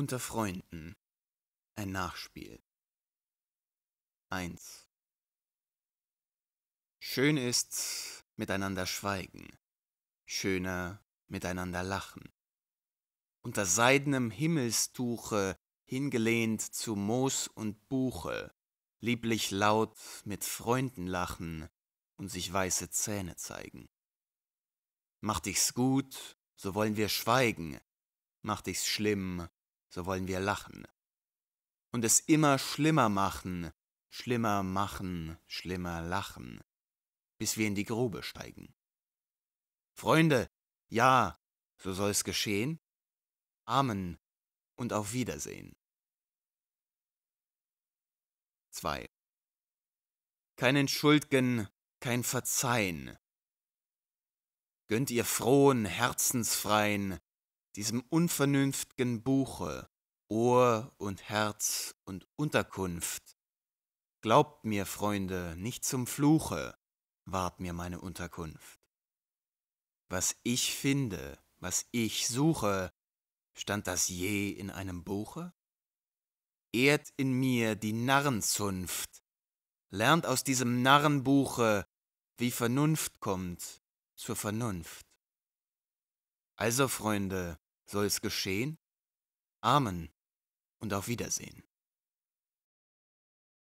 Unter Freunden ein Nachspiel. 1. Schön ist's, miteinander schweigen, schöner miteinander lachen. Unter seidenem Himmelstuche, hingelehnt zu Moos und Buche, lieblich laut mit Freunden lachen und sich weiße Zähne zeigen. Mach dich's gut, so wollen wir schweigen, mach dich's schlimm, so wollen wir lachen. Und es immer schlimmer machen, schlimmer machen, schlimmer lachen, bis wir in die Grube steigen. Freunde, ja, so soll's geschehen. Amen und auf Wiedersehen. 2. Kein Entschuldigen, kein Verzeihen. Gönnt ihr frohen, herzensfreien, diesem unvernünftigen Buche, Ohr und Herz und Unterkunft. Glaubt mir, Freunde, nicht zum Fluche, ward mir meine Unterkunft. Was ich finde, was ich suche, stand das je in einem Buche? Ehrt in mir die Narrenzunft, lernt aus diesem Narrenbuche, wie Vernunft kommt zur Vernunft. Also, Freunde, soll es geschehen? Amen und auf Wiedersehen.